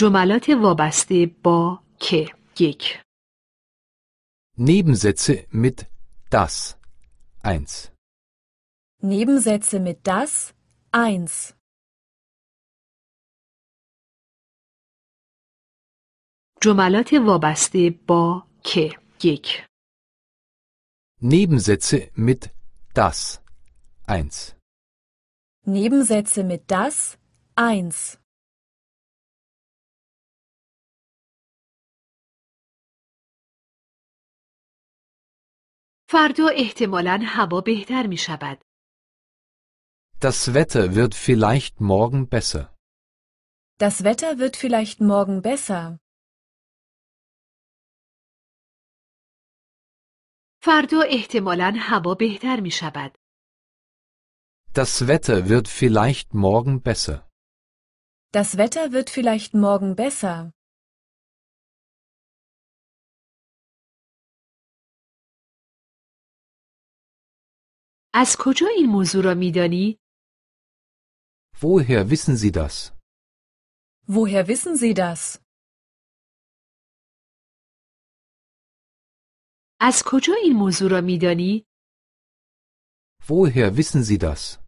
جملات وابسته با که یک Nebensätze mit das 1 Nebensätze mit das 1 جملات وابسته با که یک Nebensätze mit das 1 Nebensätze mit das 1 فردا احتمالا هوا بهتر می شود. Das Wetter wird vielleicht morgen besser. Das Wetter wird vielleicht morgen besser. فردا احتمالا هوا بهتر می شود. Das Wetter wird vielleicht morgen besser. Das Wetter wird vielleicht morgen besser. از کجا این موضوع را میدانی؟ Woher wissen Sie das? Woher wissen Sie das? از کجا این موضوع را میدانی؟ Woher wissen Sie das?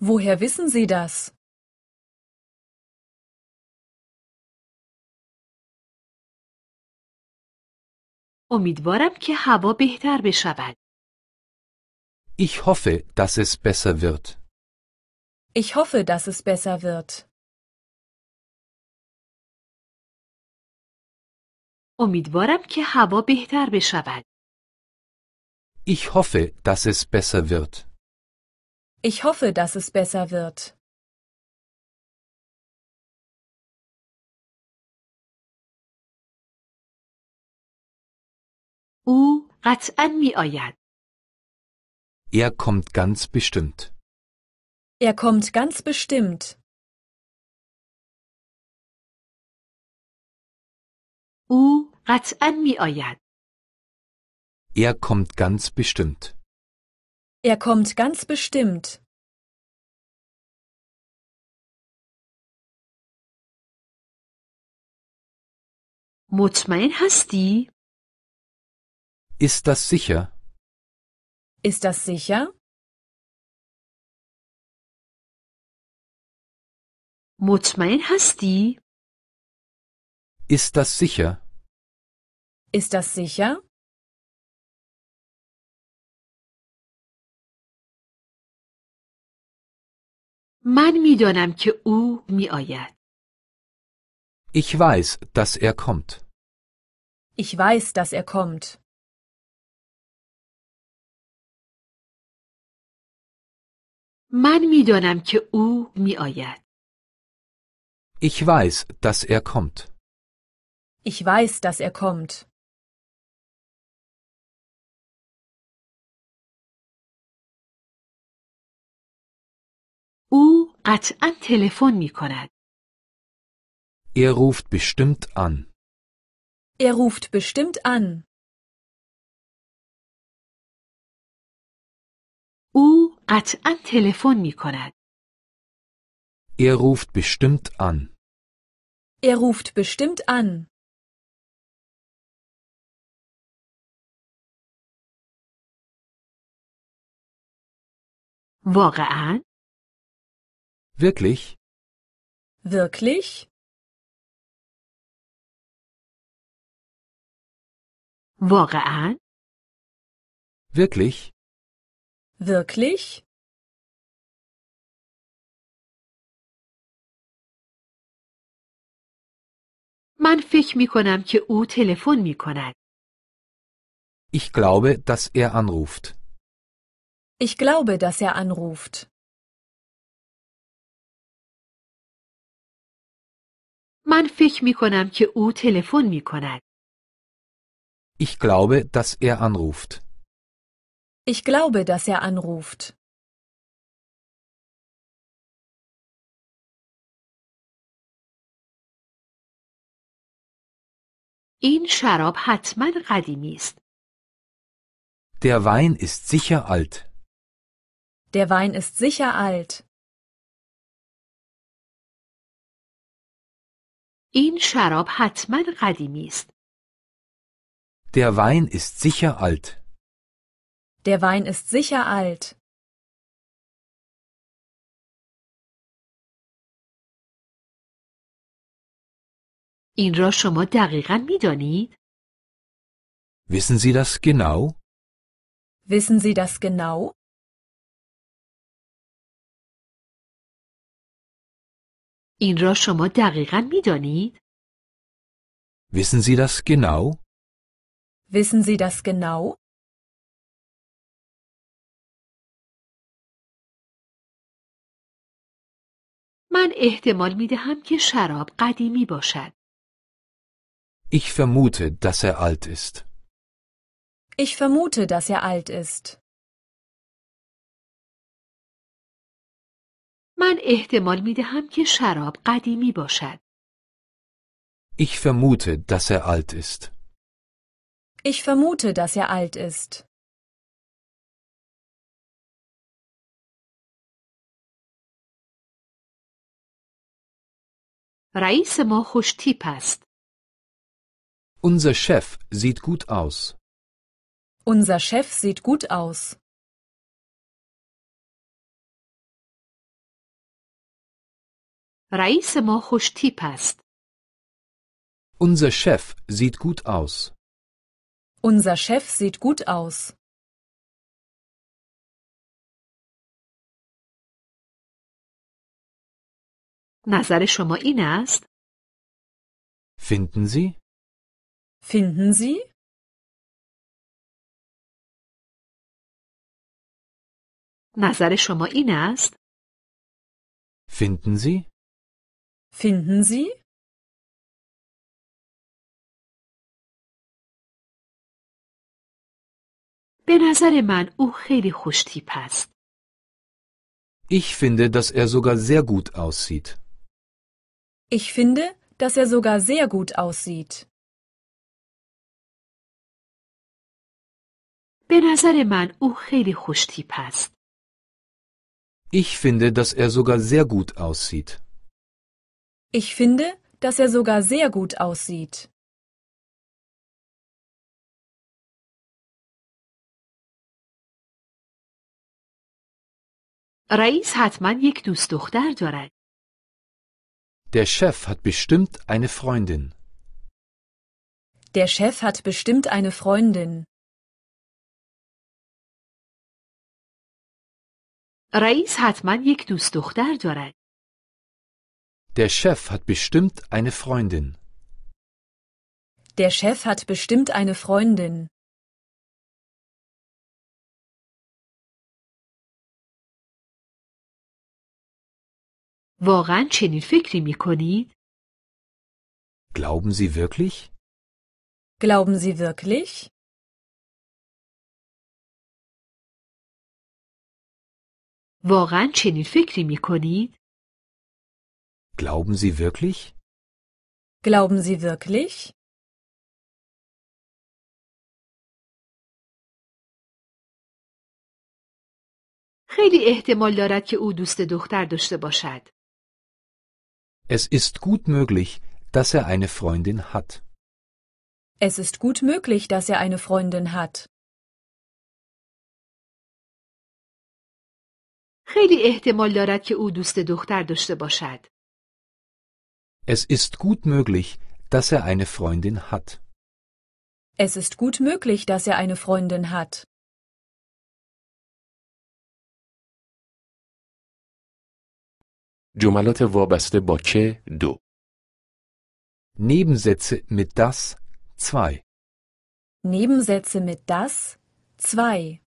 Woher wissen Sie das? امیدوارم که هوا بهتر بشود. Ich hoffe, dass es besser wird. Ich hoffe, dass es besser wird. امیدوارم که هوا بهتر بشود. Ich hoffe, dass es besser wird. Ich hoffe, dass es besser wird. او قطعا میآید. Er kommt ganz bestimmt. Er kommt ganz bestimmt. U قطعا میآید. Er kommt ganz bestimmt. Er kommt ganz bestimmt. مطمئن هستی؟ Ist das sicher? Ist das sicher? مطمئن هستی؟ Ist das sicher? Ist das sicher? من میدانم u mi میآید. Ich weiß, dass er kommt. Ich weiß, dass er kommt. من میدانم که او میآید. Ich weiß, dass er kommt. Ich weiß, dass er kommt. او قطعا تلفن می کند. Er ruft bestimmt an. Er ruft bestimmt an. او قطعا تلفن می کند. Er ruft bestimmt an. Er ruft bestimmt an. Woche an? Wirklich? Wirklich? Woche an? Wirklich? wirklich من فکر می کنم که او تلفن Ich glaube, dass er anruft. Ich glaube, dass er anruft. من فکر می کنم که او تلفن Ich glaube, dass er anruft. Ich glaube, dass er anruft. این شراب حتما قدیمی است. Der Wein ist sicher alt. Der Wein ist sicher alt. این شراب حتما قدیمی است. Der Wein ist sicher alt. Der Wein ist sicher alt. این را شما دقیقا میدانید؟ Wissen Sie das genau? Wissen Sie das genau? این را شما دقیقا میدانید؟ Wissen Sie das genau? Wissen Sie das genau? من احتمال می که شراب قدیمی باشد. Ich vermute, dass er alt ist. Ich vermute, dass er alt ist. من احتمال می که شراب قدیمی باشد. Ich vermute, dass er alt ist. Ich vermute, dass er alt ist. رئیس ما خوشتیپ است. Unser Chef sieht gut aus. Unser Chef sieht gut aus. رئیس ما خوشتیپ است. Unser Chef sieht gut aus. Unser Chef sieht gut aus. نظر شما این است؟ Finden Sie? Finden Sie? نظر شما این است؟ Finden Sie? Finden Sie? به نظر من او خیلی خوشتیپ است. Ich finde, dass er sogar sehr gut aussieht. Ich finde, dass er sogar sehr gut aussieht. به نظر من Ich finde, dass er sogar sehr gut aussieht. Ich finde, dass er sogar sehr gut aussieht. رئیس حتما یک دوست دختر دارد. Der Chef hat bestimmt eine Freundin. Der Chef hat bestimmt eine Freundin. رئیس حتما یک دوست دختر دارد. Der Chef hat bestimmt eine Freundin. Der Chef hat bestimmt eine Freundin. واقعا چنین فکری می کنید؟ Glauben Sie wirklich? Glauben Sie wirklich? واقعا چنین فکری می کنید؟ Glauben Sie wirklich? Glauben Sie wirklich? خیلی احتمال دارد که او دوست دختر داشته باشد. Es ist gut möglich, dass er eine Freundin hat. Es ist gut möglich, dass er eine Freundin hat. خیلی احتمال دارد که او دوست دختر داشته باشد. Es ist gut möglich, dass er eine Freundin hat. Es ist gut möglich, dass er eine Freundin hat. جملات وابسته با که دو Nebensätze mit das zwei. Nebensätze mit das zwei.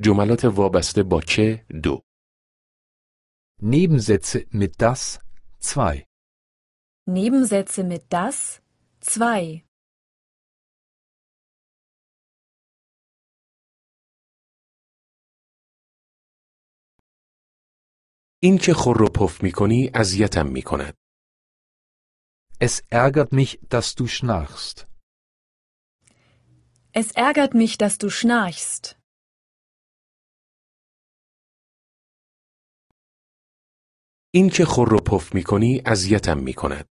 جملات وابسته با که دو Nebensätze mit das zwei. Nebensätze mit das zwei. اینکه خور رو پف میکنی اذیتم میکند. Es ärgert mich, dass du schnarchst. Es ärgert mich, dass du schnarchst. که خور و پف میکنی اذیتم میکند.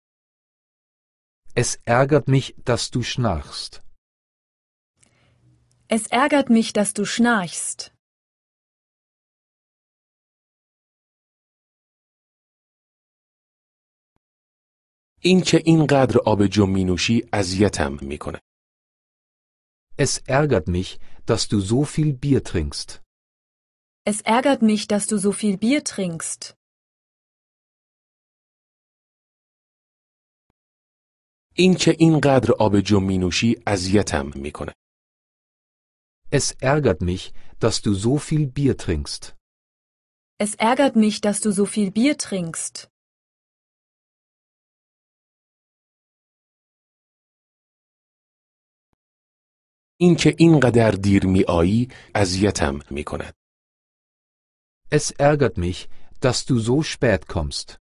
Es ärgert mich, dass du schnarchst. Es ärgert mich, dass du schnarchst. اینکه اینقدر آبجو می نوشی اذیتم میکنه. Es ärgert mich, dass du so viel Bier trinkst. Es ärgert mich, dass du so viel Bier trinkst. اینکه اینقدر آبجو می نوشی اذیتم میکنه. Es ärgert mich, dass du so viel Bier trinkst. Es ärgert mich, dass du so viel Bier trinkst. اینکه اینقدر دیر میآیی اذیتم میکند. Es ärgert mich, dass du so spät kommst.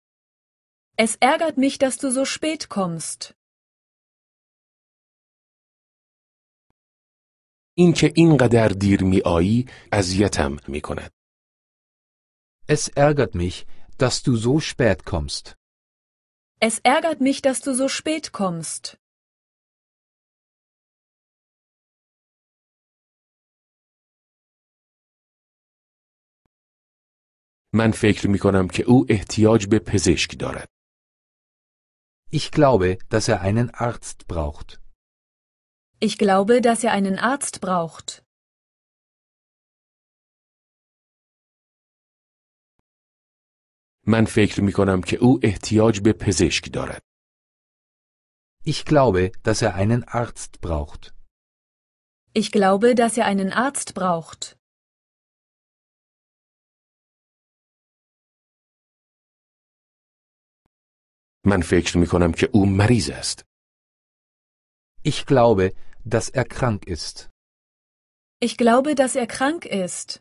Es ärgert mich, dass du so spät kommst. اینکه اینقدر دیر میآیی اذیتم میکند. Es ärgert mich, dass du so spät kommst. Es ärgert mich, dass du so spät kommst. من فکر می کنم که او احتیاج به پزشک دارد. Ich glaube, dass er einen Arzt braucht. Ich glaube, dass er einen Arzt braucht. من فکر می کنم که او احتیاج به پزشک دارد. Ich glaube, dass er einen Arzt braucht. Ich glaube, dass er einen Arzt braucht. من فکر می کنم که او مریض Ich glaube, dass er krank ist. Ich glaube, dass er krank ist.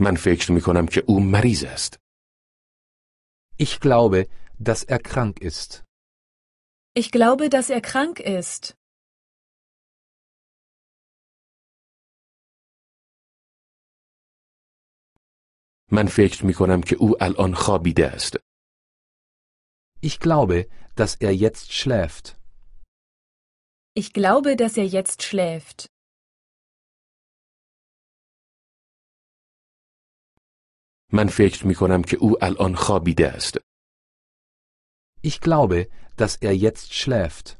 من فکر می کنم که او مریض Ich glaube, dass er krank ist. Ich glaube, dass er krank ist. من فکر می کنم که او الان خوابیده است. Ich glaube, dass er jetzt schläft. Ich glaube, dass er jetzt schläft. من فکر می کنم که او الان خوابیده است. Ich glaube, dass er jetzt schläft.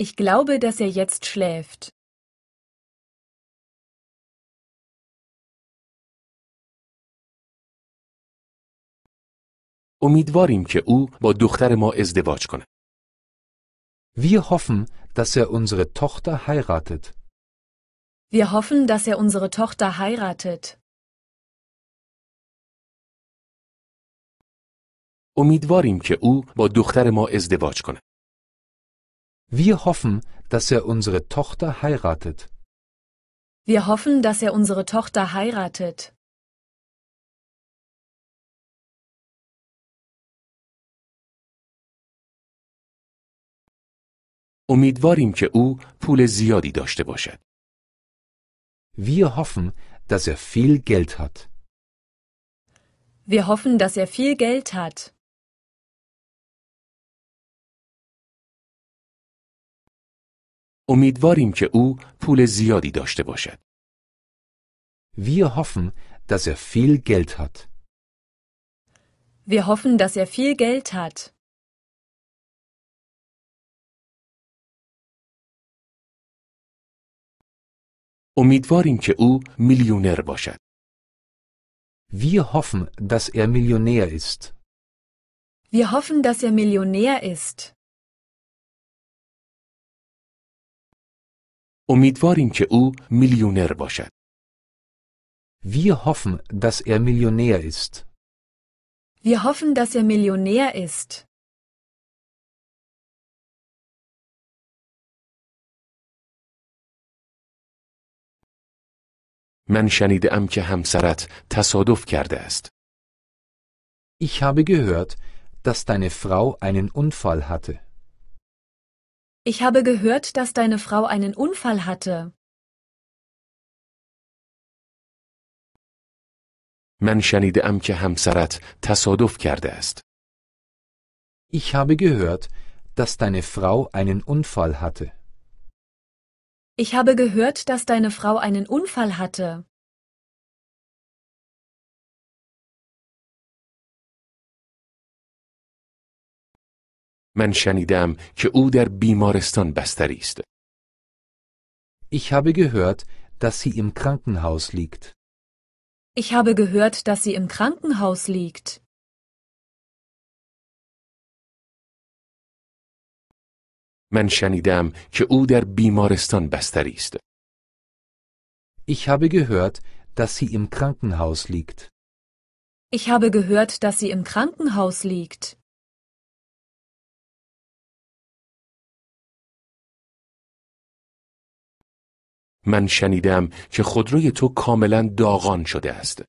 Ich glaube, dass er jetzt schläft. امیدواریم که او با دختر ما ازدواج کند. Wir hoffen, dass er unsere Tochter heiratet. Wir hoffen, dass er unsere Tochter heiratet. امیدواریم که او با دختر ما ازدواج کند. Wir hoffen, dass er unsere Tochter heiratet. Wir hoffen, dass er unsere Tochter heiratet. امیدواریم که او پول زیادی داشته باشد. Wir hoffen, dass er viel Geld hat. Wir hoffen, dass er viel Geld hat. امیدواریم که او پول زیادی داشته باشد. Wir hoffen, dass er viel Geld hat. Wir hoffen, dass er viel Geld hat. امیدواریم که او میلیونر باشد. Wir hoffen, dass er Millionär ist. Wir hoffen, dass er Millionär ist. امیدواریم که او میلیونر باشد. Wir hoffen, dass er Millionär ist. Wir hoffen, dass er Millionär ist. من شنیدم که همسرت تصادف کرده است. Ich habe gehört, dass deine Frau einen Unfall hatte. Ich habe gehört, dass deine Frau einen Unfall hatte. من شنیدم که همسرت تصادف کرده است. Ich habe gehört, dass deine Frau einen Unfall hatte. Ich habe gehört, dass deine Frau einen Unfall hatte. من شنیدم که او در بیمارستان بستری است. Ich habe gehört, dass sie im Krankenhaus liegt. Ich habe gehört, dass sie im Krankenhaus liegt. من شنیدم که او در بیمارستان بستری است. Ich habe gehört, dass sie im Krankenhaus liegt. Ich habe gehört, dass sie im Krankenhaus liegt. من شنیدم که خودروی تو کاملا داغان شده است.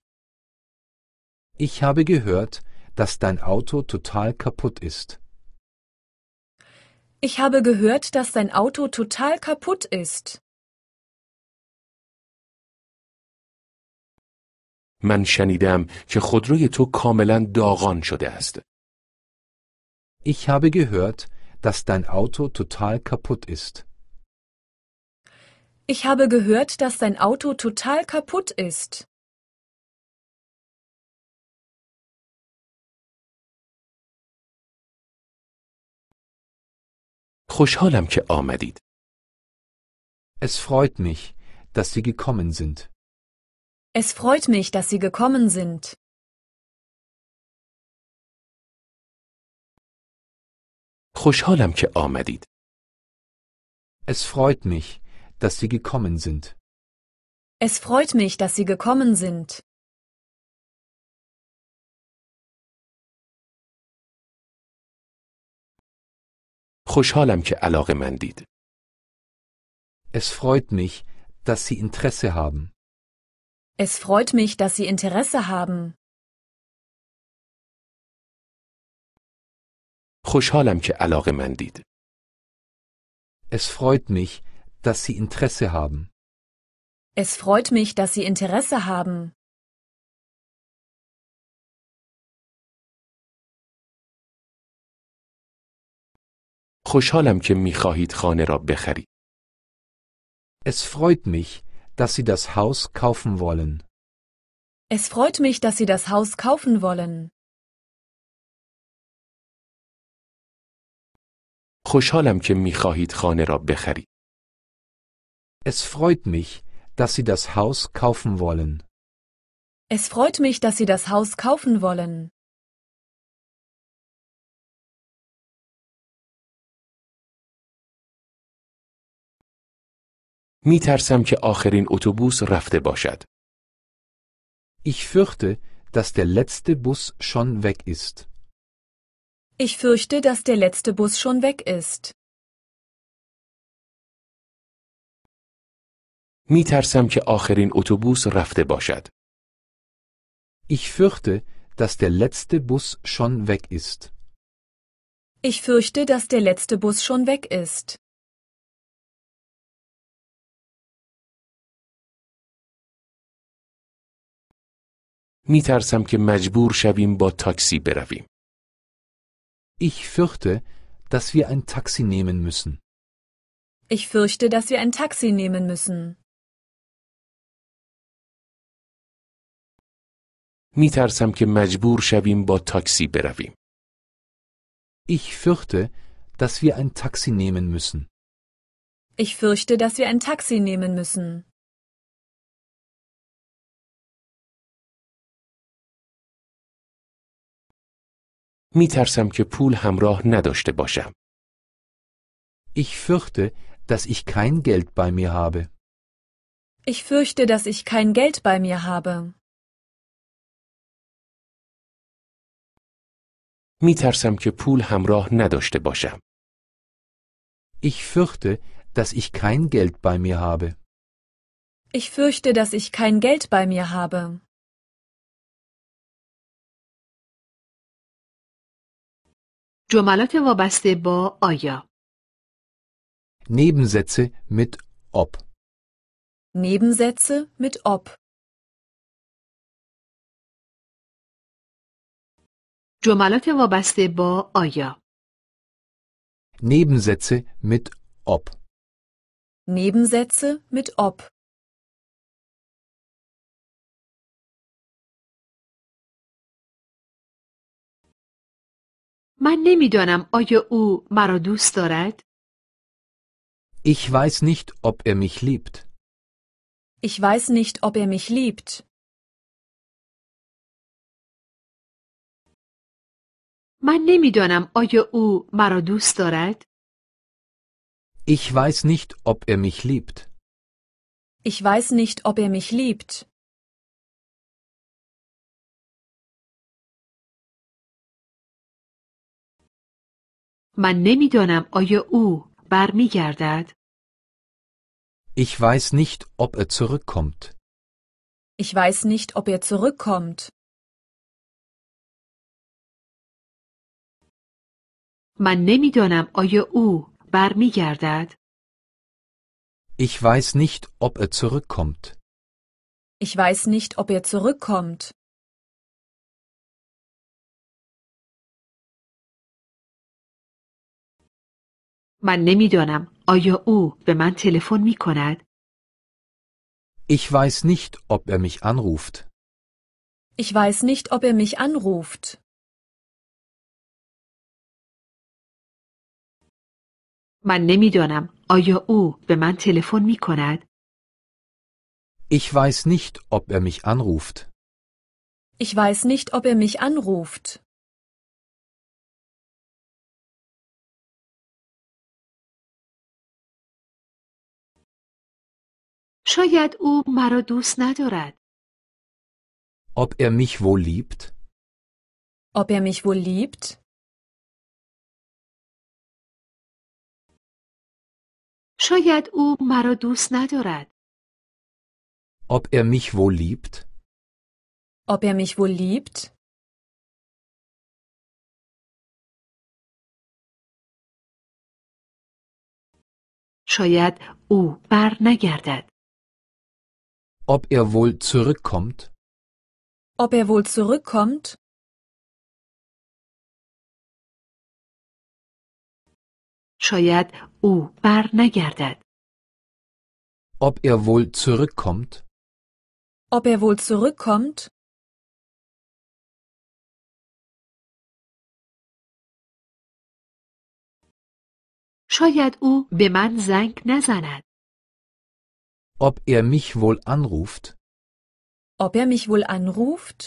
Ich habe gehört, dass dein Auto total kaputt ist. Ich habe gehört, dass sein Auto total kaputt ist. من شنیدم که خودروی تو کاملا داغان شده است. Ich habe gehört, dass dein Auto total kaputt ist. Ich habe gehört, dass dein Auto total kaputt ist. خوشحالم که آمدید. Es freut mich, dass Sie gekommen sind. Es freut mich, dass Sie gekommen sind. خوشحالم که آمدید. Es freut mich, dass Sie gekommen sind. Es freut mich, dass Sie gekommen sind. خوشحالم که علاقه من Es freut mich, dass Sie Interesse haben. Es freut mich, dass Sie Interesse haben. خوشحالم که علاقه من Es freut mich, dass Sie Interesse haben. Es freut mich, dass Sie Interesse haben. خوشحالم که می خواهید خانه را بخرید. Es freut mich, dass Sie das Haus kaufen wollen. Es freut mich, dass Sie das Haus kaufen wollen. خوشحالم که می خواهید خانه را بخرید. Es freut mich, dass Sie das Haus kaufen wollen. Es freut mich, dass Sie das Haus kaufen wollen. می ترسم که آخرین اتوبوس رفته باشد. Ich fürchte, dass der letzte Bus schon weg ist. Ich fürchte, dass der letzte Bus schon weg ist. می ترسم که آخرین اتوبوس رفته باشد. Ich fürchte, dass der letzte Bus schon weg ist. Ich fürchte, dass der letzte Bus schon weg ist. می ترسم که مجبور شویم با تاکسی برویم. Ich fürchte, dass wir ein Taxi nehmen müssen. Ich fürchte, dass wir ein Taxi nehmen müssen. می ترسم که مجبور شویم با تاکسی برویم. Ich fürchte, dass wir ein Taxi nehmen müssen. Ich fürchte, dass wir ein Taxi nehmen müssen. می ترسم که پول همراه نداشته باشم. Ich fürchte, dass ich kein Geld bei mir habe. Ich fürchte, dass ich kein Geld bei mir habe. می ترسم که پول همراه نداشته باشم. Ich fürchte, dass ich kein Geld bei mir habe. Ich fürchte, dass ich kein Geld bei mir habe. جملات وابسته با آیا Nebensätze mit ob Nebensätze mit ob جملات وابسته با آیا Nebensätze mit ob Nebensätze mit ob من نمیدانم آیا او مرا دوست دارد؟ Ich weiß nicht, ob er mich liebt. Ich weiß nicht, ob er mich liebt. من نمیدانم آیا او مرا دوست دارد؟ Ich weiß nicht, ob er mich liebt. Ich weiß nicht, ob er mich liebt. من نمیدانم آیا او برمیگردد؟ Ich weiß nicht, ob er zurückkommt. Ich weiß nicht, ob er zurückkommt. من نمیدانم آیا او برمیگردد؟ Ich weiß nicht, ob er zurückkommt. Ich weiß nicht, ob er zurückkommt. من نمیدانم آیا او به من تلفن می کند؟ Ich weiß nicht, ob er mich anruft. Ich weiß nicht, ob er mich anruft. من نمیدانم آیا او به من تلفن می کند؟ Ich weiß nicht, ob er mich anruft. Ich weiß nicht, ob er mich anruft. شاید او مرا دوست ندارد. Ob er mich wohl liebt? Ob er mich wohl liebt? شاید او مرا دوست ندارد. Ob er mich wohl liebt? Ob er mich wohl liebt? شاید او برنگردد. Ob er wohl zurückkommt? Ob er wohl zurückkommt? شاید u بر نگردد. Ob er wohl zurückkommt? Ob er wohl zurückkommt? شاید u به من زنگ ob er mich wohl anruft? Ob er mich wohl anruft?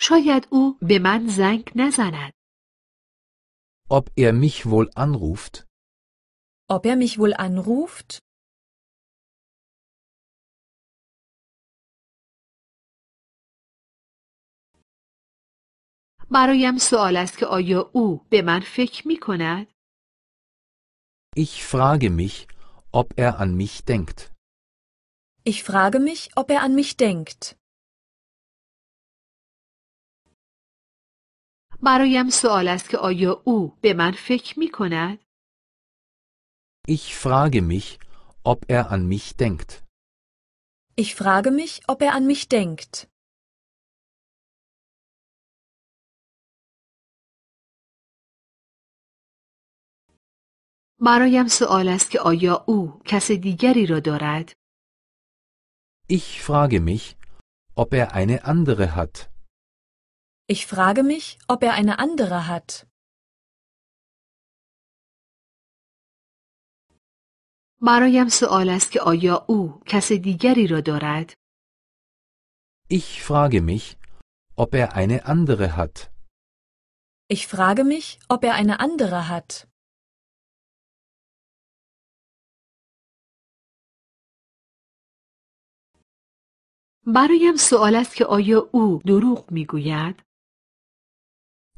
شاید او به من زنگ نزند. Ob er mich wohl anruft? Ob er mich wohl anruft? برایم سوال است که آیا او به من فکر می کند؟ ich frage mich, ob er an mich denkt. Ich frage mich, ob er an mich denkt. برایم سوال است که آیا او به من فکر می کند؟ Ich frage mich, ob er an mich denkt. Ich frage mich, ob er an mich denkt. برایم سوال است که آیا او کس دیگری را دارد؟ Ich frage mich, ob er eine andere hat. Ich frage mich, ob er eine andere hat. برایم سوال است که آیا او کس دیگری را دارد؟ Ich frage mich, ob er eine andere hat. Ich frage mich, ob er eine andere hat. برایم سوال است که آیا او دروغ میگوید؟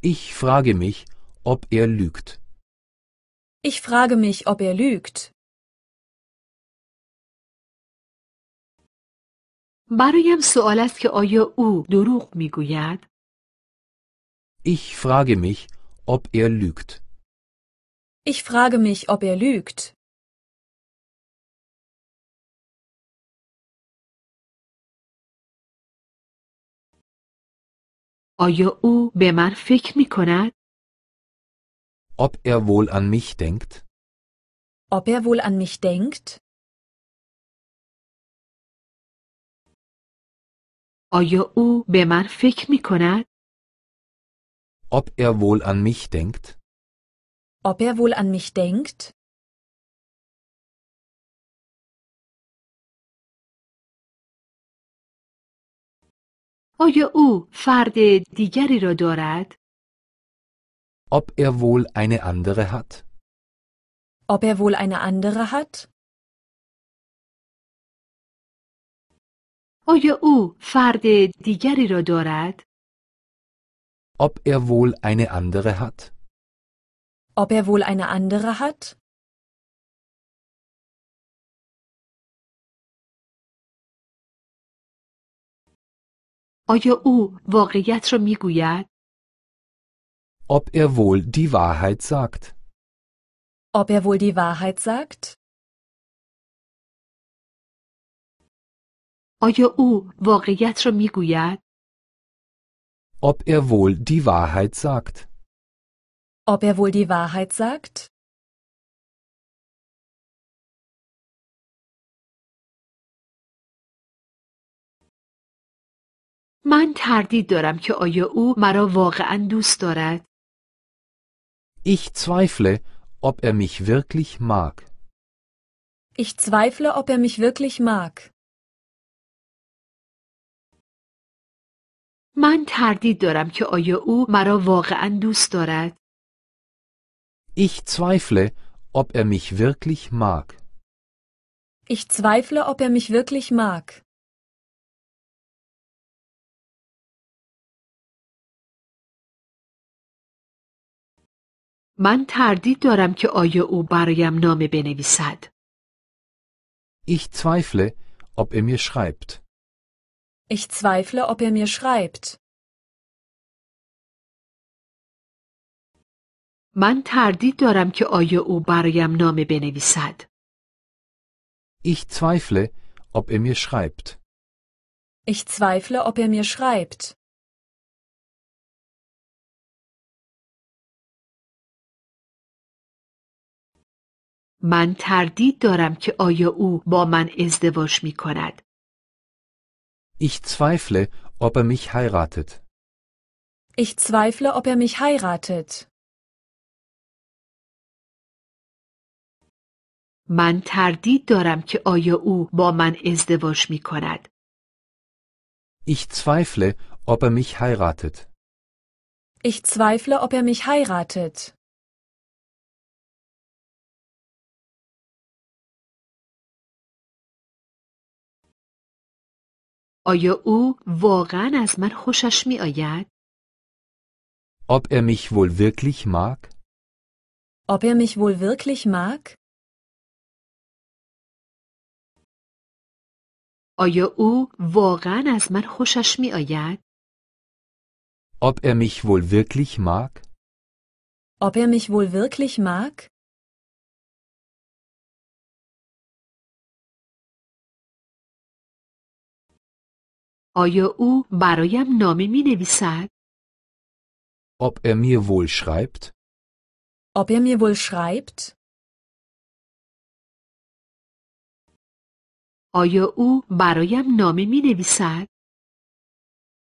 Ich frage mich, ob er lügt. Ich frage mich, ob er lügt. برایم سوال است که آیا او دروغ میگوید؟ Ich frage mich, ob er lügt. Ich frage mich, ob er lügt. آیا او به من فکر می کند؟ Ob er wohl an mich denkt? Ob er wohl an mich denkt? آیا او به من فکر می کند؟ Ob er wohl an mich denkt? Ob er wohl an mich denkt? آیا او فرد دیگری را دارد؟ Ob er wohl eine andere hat? Ob er wohl eine andere hat? آیا او فرد دیگری را دارد؟ Ob er wohl eine andere hat? Ob er wohl eine andere hat? آیا او واقعیت را میگوید؟ Ob er wohl die Wahrheit sagt. Ob er wohl die Wahrheit sagt? آیا او واقعیت را میگوید؟ Ob er wohl die Wahrheit sagt. Ob er wohl die Wahrheit sagt? من تردید دارم که آیا او مرا واقعا دوست دارد. Ich zweifle, ob er mich wirklich mag. Ich zweifle, ob er mich wirklich mag. من تردید دارم که آیا او مرا واقعا دوست دارد. Ich zweifle, ob er mich wirklich mag. Ich zweifle, ob er mich wirklich mag. من تردید دارم که آیا او برایم نامه بنویسد. Ich zweifle, ob er mir schreibt. Ich zweifle, ob er mir schreibt. من تردید دارم که آیا او برایم نامه بنویسد. Ich zweifle, ob er mir schreibt. Ich zweifle, ob er mir schreibt. من تردید دارم که آیا او با من ازدواج می کند. Ich zweifle, ob er mich heiratet. Ich zweifle, ob er mich heiratet. من تردید دارم که آیا او با من ازدواج می کند. Ich zweifle, ob er mich heiratet. Ich zweifle, ob er mich heiratet. آیا او واقعا از من خوشش می آید؟ Ob er mich wohl wirklich mag? Ob er mich wohl wirklich mag? آیا او واقعا از من خوشش می آید؟ Ob er mich wohl wirklich mag? Ob er mich wohl wirklich mag? آیا او برایم نامه می نویسد؟ Ob er mir wohl schreibt? Ob er mir wohl schreibt? آیا او برایم نامه می نویسد؟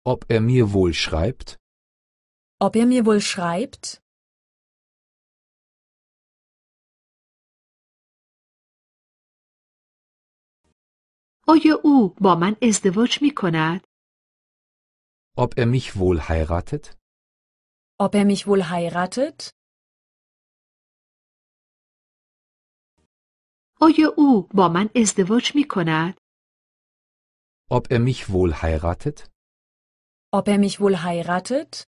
Ob er mir wohl schreibt? Ob er mir wohl schreibt? آیا او با من ازدواج می کند؟ Ob er mich wohl heiratet? Ob er mich wohl heiratet? آیا او با من ازدواج می کند؟ Ob er mich wohl heiratet? Ob er mich wohl heiratet?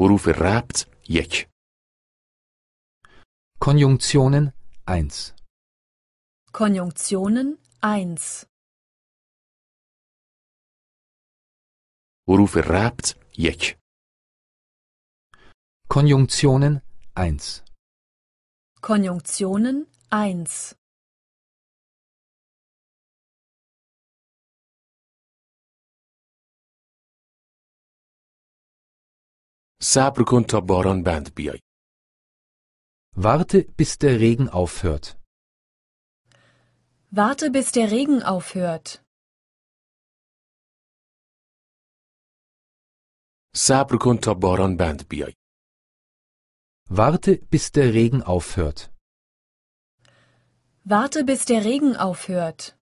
حروف ربط یک Konjunktionen eins Konjunktionen eins حروف ربط یک Konjunktionen eins Konjunktionen eins صبر کن تا باران بند بیای. Warte, bis der Regen aufhört. Warte, bis der Regen aufhört. صبر کن تا باران بند بیای. Warte, bis der Regen aufhört. Warte, bis der Regen aufhört.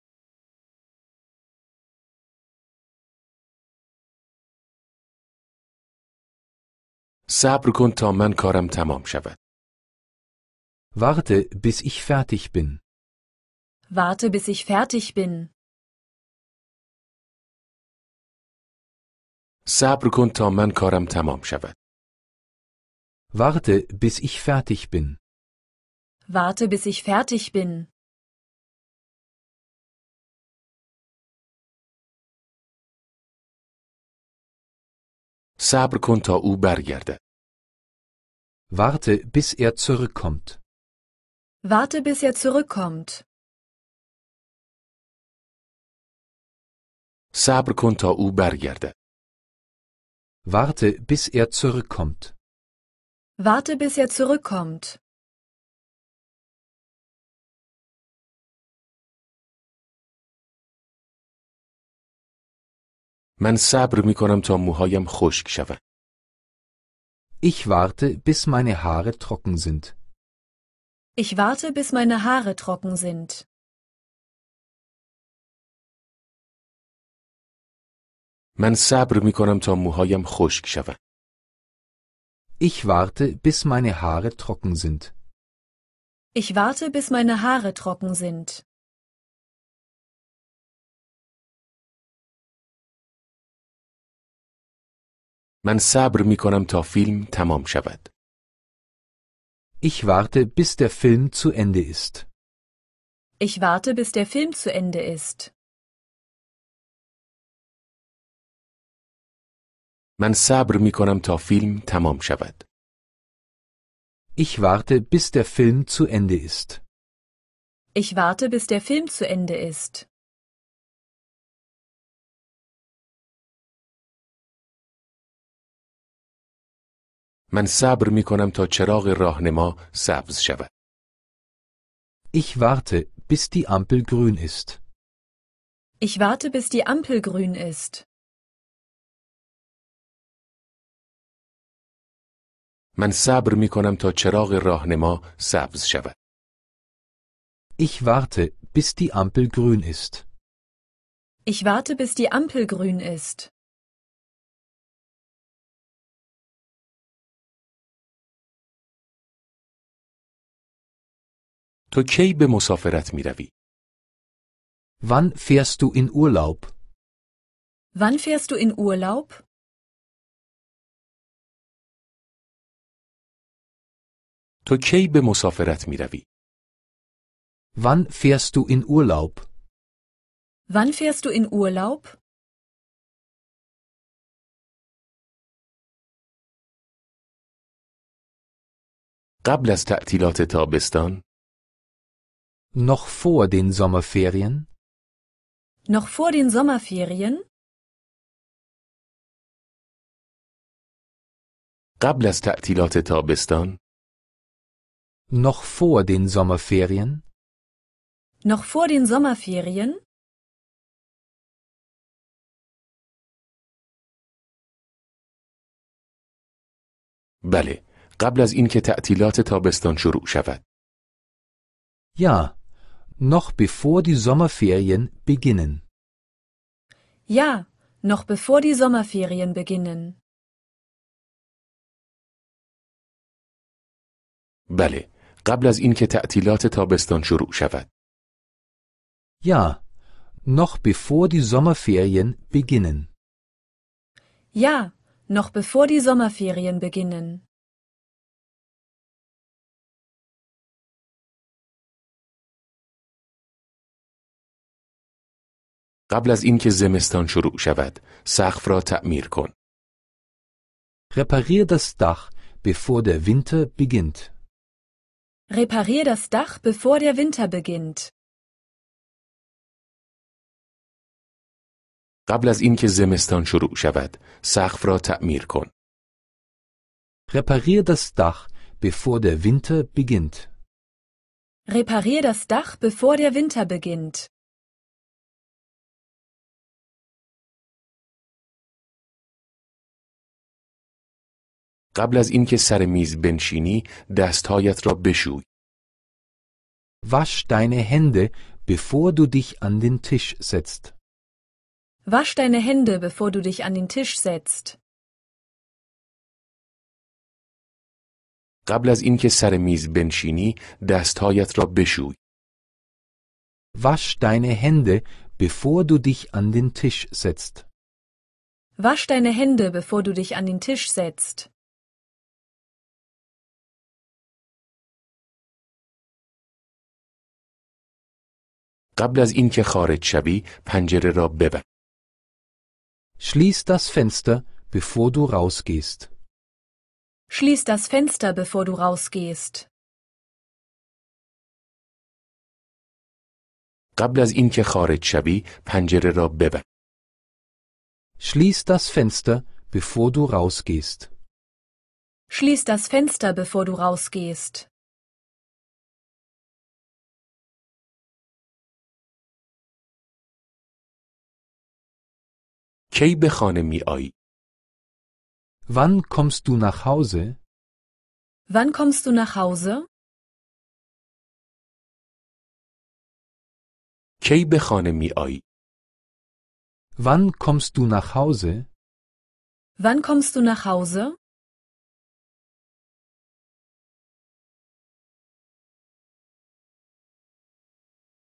صبر کن تا من کارم تمام شود. Warte, bis ich fertig bin. Warte, bis ich fertig bin. صبر کن تا من کارم تمام شود. Warte, bis ich fertig bin. Warte, bis ich fertig bin. صبر کن تا او برگردد. Warte, bis er zurückkommt. Warte bis er zurückkommt. Sabr کن تا او Warte, bis er zurückkommt. Warte bis er zurückkommt. من صبر می کنم تا موهایم خشک Ich warte, bis meine Haare trocken sind. Ich warte, bis meine Haare trocken sind. من صبر می کنم تا موهایم خشک شود. Ich warte, bis meine Haare trocken sind. Ich warte, bis meine Haare trocken sind. من صبر می کنم تا فیلم تمام شود. Ich warte, bis der Film zu Ende ist. Ich warte, bis der Film zu Ende ist. من صبر می کنم تا فیلم تمام شود. Ich warte, bis der Film zu Ende ist. Ich warte, bis der Film zu Ende ist. من صبر می کنم تا چراغ راهنما سبز شود. Ich warte, bis die Ampel grün ist. Ich warte, bis die Ampel grün ist. من صبر می کنم تا چراغ راهنما سبز شود. Ich warte, bis die Ampel grün ist. Ich warte, bis die Ampel grün ist. تو کی به مسافرت می روی؟ Wann fährst du in Urlaub? Wann fährst du in Urlaub? تو کی به مسافرت می روی؟ Wann fährst du in Urlaub? Wann fährst du in Urlaub? قبل از تعطیلات تابستان Noch vor den Sommerferien? Noch vor den Sommerferien? قبل از تعطیلات تابستان Noch vor den Sommerferien? Noch vor den Sommerferien? بله قبل از اینکه تعطیلات تابستان شروع شود. Ja, noch bevor die Sommerferien beginnen. Ja, noch bevor die Sommerferien beginnen. بله قبل از اینکه تعطیلات تابستان شروع شود. Ja, noch bevor die Sommerferien beginnen. Ja, noch bevor die Sommerferien beginnen. قبل از اینکه زمستان شروع شود سقف را تعمیر کن. Reparier das Dach, bevor der Winter beginnt. Reparier das Dach, bevor der Winter beginnt. قبل از اینکه زمستان شروع شود سقف را تعمیر کن. Reparier das Dach, bevor der Winter beginnt. Reparier das Dach, bevor der Winter beginnt. قبل از اینکه سر میز بنشینی دستهایت را بشوی. Wasch deine Hände, bevor du dich an den Tisch setzt. Wasch deine Hände, bevor du dich an den Tisch setzt. قبل از اینکه سر میز بنشینی دستهایت را بشوی. Wasch deine Hände, bevor du dich an den Tisch setzt. Wasch deine Hände, bevor du dich an den Tisch setzt. قبل از اینکه خارج شوی پنجره را ببند. Schließ das Fenster, bevor du rausgehst. Schließ das Fenster, bevor du rausgehst. قبل از اینکه خارج شوی پنجره را ببند. Schließ das Fenster, bevor du rausgehst. Schließ das Fenster, bevor du rausgehst. کی به خانه می آیی؟ Wann kommst du nach Hause? Wann kommst du nach Hause? کی به خانه می آیی؟ Wann kommst du nach Hause? Wann kommst du nach Hause?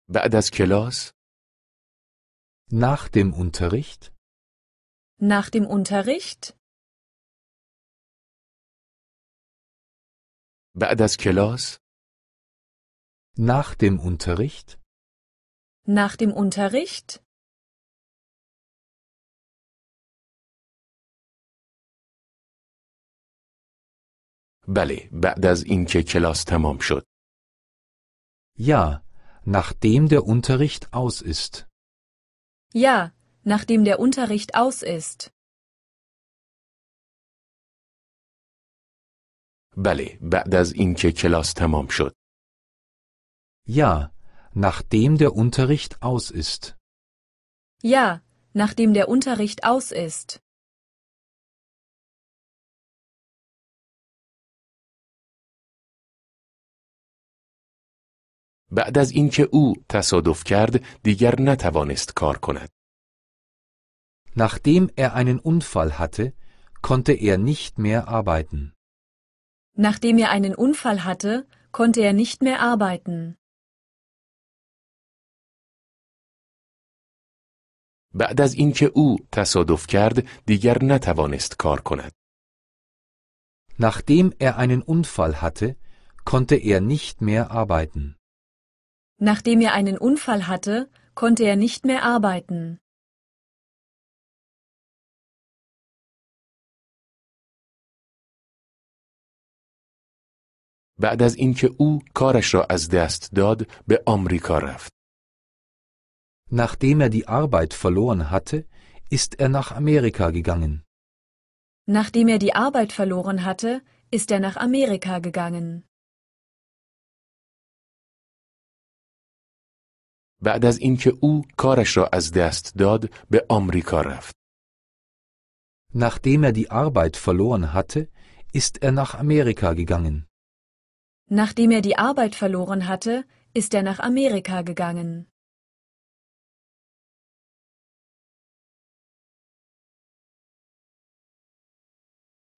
بعد از کلاس؟ Nach dem Unterricht? Nach dem Unterricht? بعد از Nach dem Unterricht? Nach dem Unterricht? بله بعد از اینکه کلاس تمام شد Ja, nachdem der Unterricht aus ist. Ja, nachdem der Unterricht aus ist. بله بعد از اینکه کلاس تمام شد. Ja, nachdem der Unterricht aus ist. Ja, nachdem der Unterricht aus ist. بعد از اینکه او تصادف کرد دیگر نتوانست کار کند. Nachdem er einen Unfall hatte, konnte er nicht mehr arbeiten. Nachdem er einen Unfall hatte, konnte er nicht mehr arbeiten. بعد از اینکه او تصادف کرد دیگر نتوانست کار کند. Nachdem er einen Unfall hatte, konnte er nicht mehr arbeiten. Nachdem er einen Unfall hatte, konnte er nicht mehr arbeiten. بعد از اینکه او کارش را از دست داد به آمریکا رفت. Nachdem er die Arbeit verloren hatte, ist er nach Amerika gegangen. Nachdem er die Arbeit verloren hatte, ist er nach Amerika gegangen. بعد از اینکه او کارش را از دست داد به آمریکا رفت. Nachdem er die Arbeit verloren hatte, ist er nach Amerika gegangen. Nachdem er die Arbeit verloren hatte, ist er nach Amerika gegangen.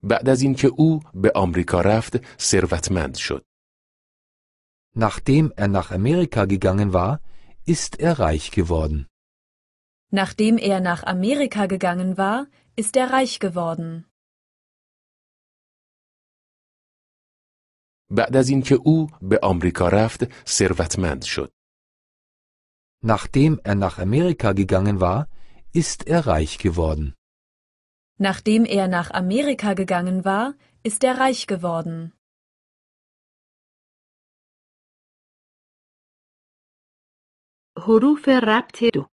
بعد از اینکه او به آمریکا رفت ثروتمند شد. Nachdem er nach Amerika gegangen war, ist er reich geworden. Nachdem er nach Amerika gegangen war, ist er reich geworden. بعد از اینکه او به آمریکا رفت ثروتمند شد. Nachdem er nach Amerika gegangen war, ist er reich geworden. Nachdem er nach Amerika gegangen war, ist er reich geworden. حروف ربط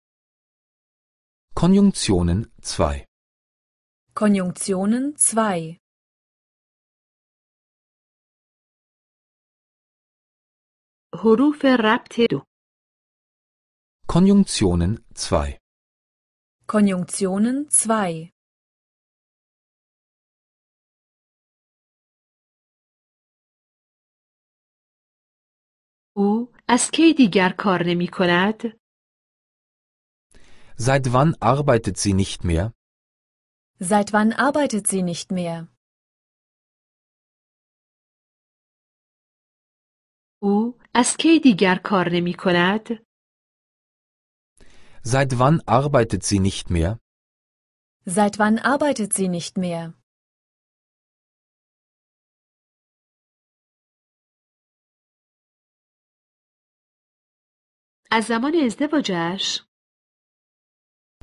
Konjunktionen 2 Konjunktionen 2 حروف ربط دو Konjunktionen 2 Konjunktionen 2 او از کی دیگر کار نمی کند؟ Seit wann arbeitet sie nicht mehr? Seit wann arbeitet sie nicht mehr? او از کی دیگر کار نمی کند؟ Seit wann arbeitet sie nicht mehr? Seit wann arbeitet sie nicht mehr? از زمان ازدواجش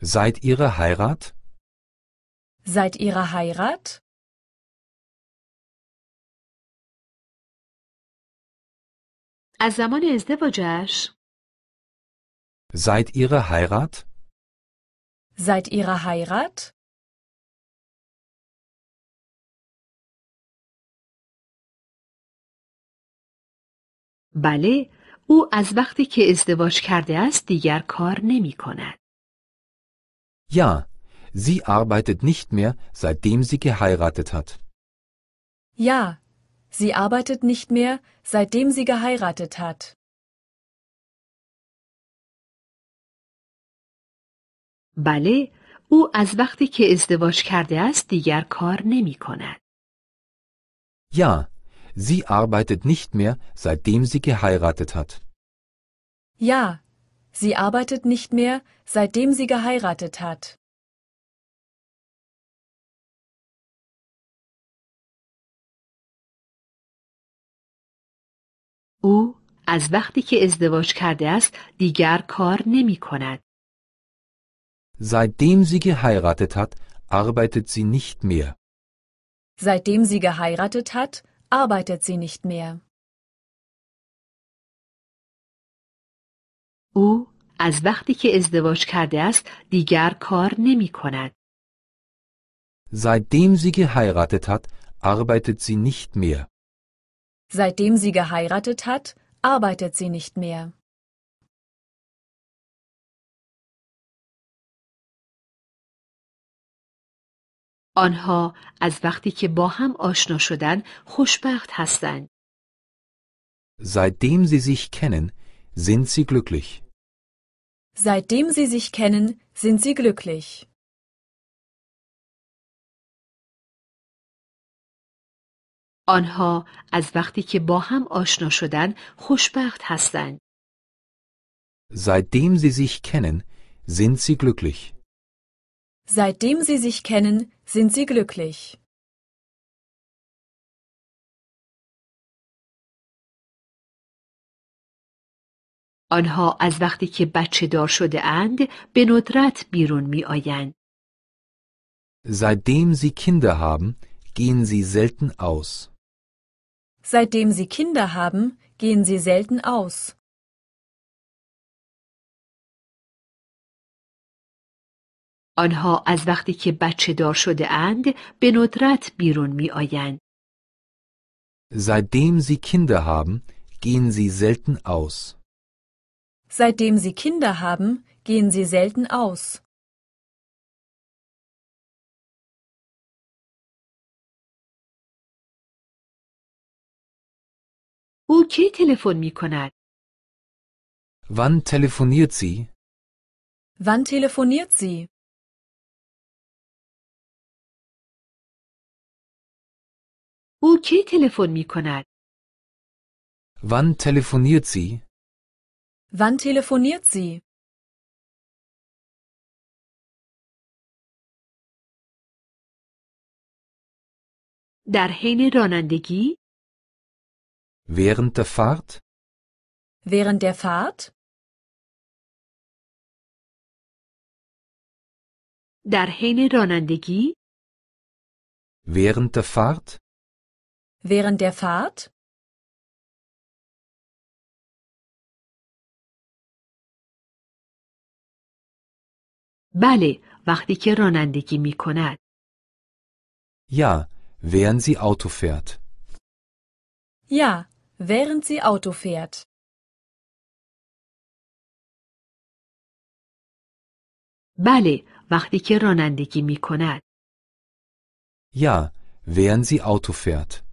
Seit ihrer Heirat? Seit ihrer Heirat? از زمان ازدواجش Seit ihrer Heirat? Seit ihrer Heirat? بله او از وقتی که ازدواج کرده است دیگر کار نمی کند. Ja, sie arbeitet nicht mehr, seitdem sie geheiratet hat. Ja, Sie arbeitet nicht mehr, seitdem sie geheiratet hat. بله او از وقتی که ازدواج کرده است دیگر کار نمی کند. Ja, sie arbeitet nicht mehr, seitdem sie geheiratet hat. Ja, sie arbeitet nicht mehr, seitdem sie geheiratet hat. او از وقتی که ازدواج کرده است دیگر کار نمی کند. Seitdem sie geheiratet hat, arbeitet sie nicht mehr. Seitdem sie geheiratet hat, arbeitet sie nicht mehr. او از وقتی که ازدواج کرده است دیگر کار نمی کند. Seitdem sie geheiratet hat, arbeitet sie nicht mehr. Seitdem sie geheiratet hat, arbeitet sie nicht mehr. آنها از وقتی که با هم آشنا شدن خوشبخت هستند. Seitdem sie sich kennen, sind sie glücklich. Seitdem sie sich kennen, sind sie glücklich. آنها از وقتی که با هم آشنا شدن خوشبخت هستند. Seitdem sie sich kennen, sind sie glücklich. Seitdem sie sich kennen, sind sie glücklich. آنها از وقتی که بچه دار شده اند به ندرت بیرون می آیند. Seitdem sie Kinder haben, gehen sie selten aus. Seitdem sie Kinder haben, gehen sie selten aus. آنها از وقتی که بچه دار شده اند به ندرت بیرون می آیند. Seitdem sie Kinder haben, gehen sie selten aus. Seitdem sie Kinder haben, gehen sie selten aus. او کی تلفن می کند؟ Wann telefoniert sie? Wann telefoniert sie? او کی تلفن می کند؟ Wann telefoniert sie? Wann telefoniert sie? در حین رانندگی Während der Fahrt? Während der Fahrt? در حین رانندگی؟ Während der Fahrt? Während der Fahrt? Bale, وقتی که رانندگی می Ja, während sie Auto fährt. Ja, während sie Auto fährt. بله وقتی که رانندگی می کند. Ja, während sie Auto fährt.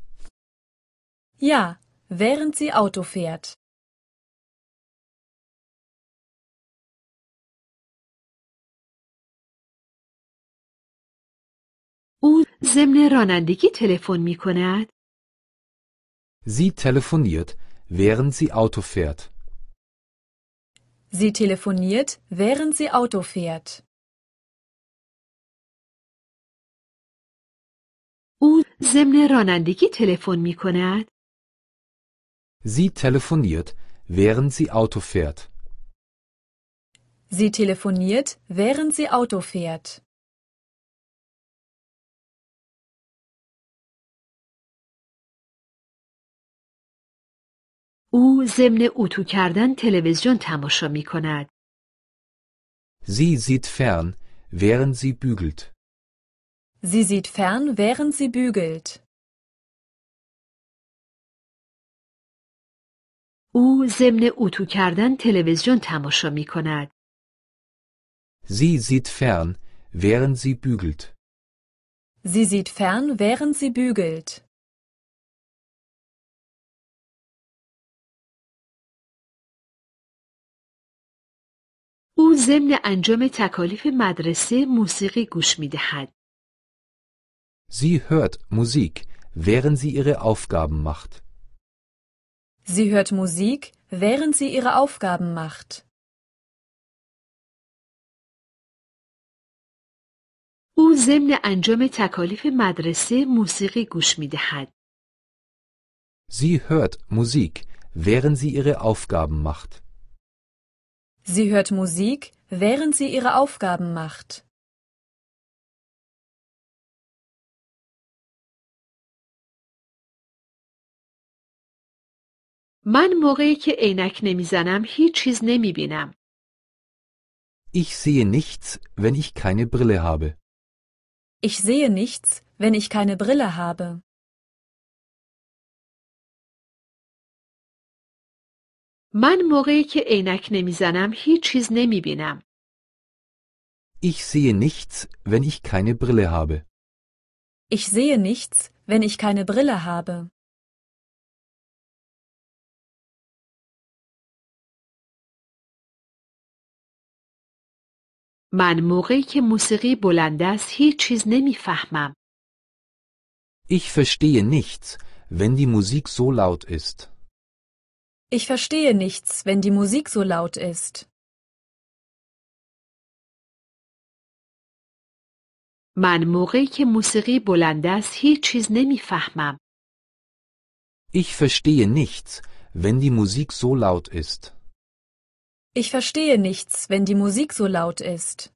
Ja, während sie Auto fährt. او ضمن رانندگی تلفن می کند. Sie telefoniert, während sie Auto fährt. Sie telefoniert, während sie Auto fährt. Sie telefoniert, während sie Auto fährt. Sie telefoniert, während sie Auto fährt. او ضمن اتو کردن تلویزیون تماشا می کند. Sie sieht fern, während sie bügelt. Sie sieht fern, während sie bügelt. او ضمن اتو کردن تلویزیون تماشا می کند. Sie sieht fern, während sie bügelt. Sie sieht fern, während sie bügelt. او ضمن انجام تکالیف مدرسه موسیقی گوش می دهد. Sie hört Musik, während sie ihre Aufgaben macht. Sie hört Musik, während sie ihre Aufgaben macht. او ضمن انجام تکالیف مدرسه موسیقی گوش می دهد. Sie hört Musik, während sie ihre Aufgaben macht. Sie hört Musik, während sie ihre Aufgaben macht. من موقعی که عینک نمیزنم هیچ چیز نمیبینم. Ich sehe nichts, wenn ich keine Brille habe. Ich sehe nichts, wenn ich keine Brille habe. من موقعی که عینک نمیزنم هیچ چیز نمیبینم. Ich sehe nichts, wenn ich keine Brille habe. Ich sehe nichts, wenn ich keine Brille habe. من موقعی که موسیقی بلند است هیچ چیز نمیفهمم. Ich verstehe nichts, wenn die Musik so laut ist. Ich verstehe nichts, wenn die Musik so laut ist. من موقعی که موسیقی بلند است هیچ چیز نمیفهمم. Ich verstehe nichts, wenn die Musik so laut ist. Ich verstehe nichts, wenn die Musik so laut ist.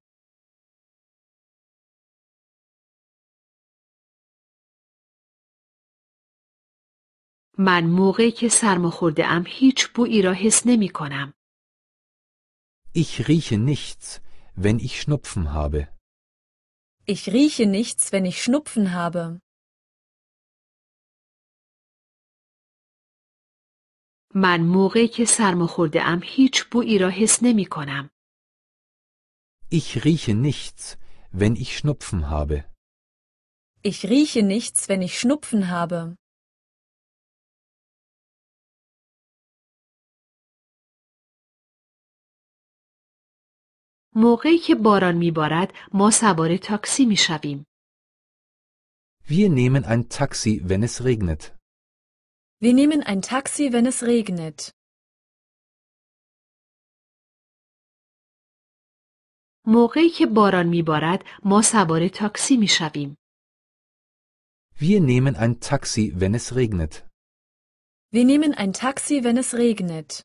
من موقعی که سرماخورده ام هیچ بویی را حس نمی کنم. Ich rieche nichts, wenn ich Schnupfen habe. Ich rieche nichts, wenn ich Schnupfen habe. من موقعی که سرماخورده ام هیچ بویی را حس نمی کنم. Ich rieche nichts, wenn ich Schnupfen habe. Ich rieche nichts, wenn ich Schnupfen habe. موقعی که باران میبارد ما سوار تاکسی میشویم. Wir nehmen ein Taxi, wenn es regnet. Wir nehmen ein Taxi, wenn es regnet. موقعی که باران میبارد ما سوار تاکسی میشویم. Wir nehmen ein Taxi, wenn es regnet. Wir nehmen ein Taxi, wenn es regnet.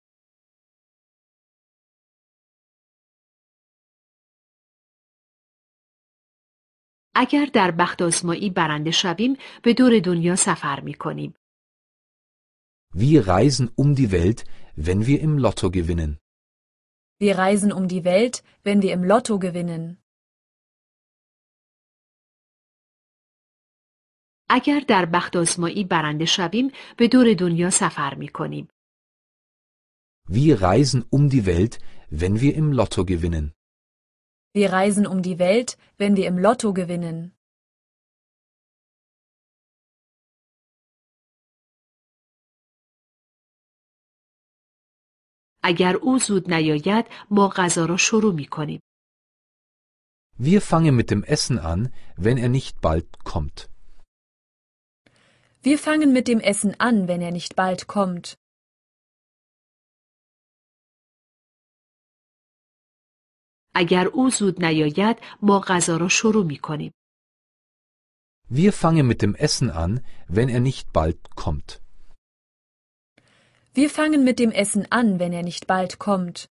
اگر در بخت آزمایی برنده شویم به دور دنیا سفر می کنیم. Wir reisen um die Welt, wenn wir im Lotto gewinnen. Wir reisen um die Welt, wenn wir im Lotto gewinnen. اگر در بخت آزمایی برنده شویم به دور دنیا سفر می کنیم. Wir reisen um die Welt, wenn wir im Lotto gewinnen. Wir reisen um die Welt, wenn wir im Lotto gewinnen. اگر او زود نیاید ما غذا را شروع می کنیم. Wir fangen mit dem Essen an, wenn er nicht bald kommt. Wir fangen mit dem Essen an, wenn er nicht bald kommt. اگر او زود نیاید با غذا را شروع می کنیم. Wir fangen mit dem Essen an, wenn er nicht bald kommt. Wir fangen mit dem Essen an, wenn er nicht bald kommt.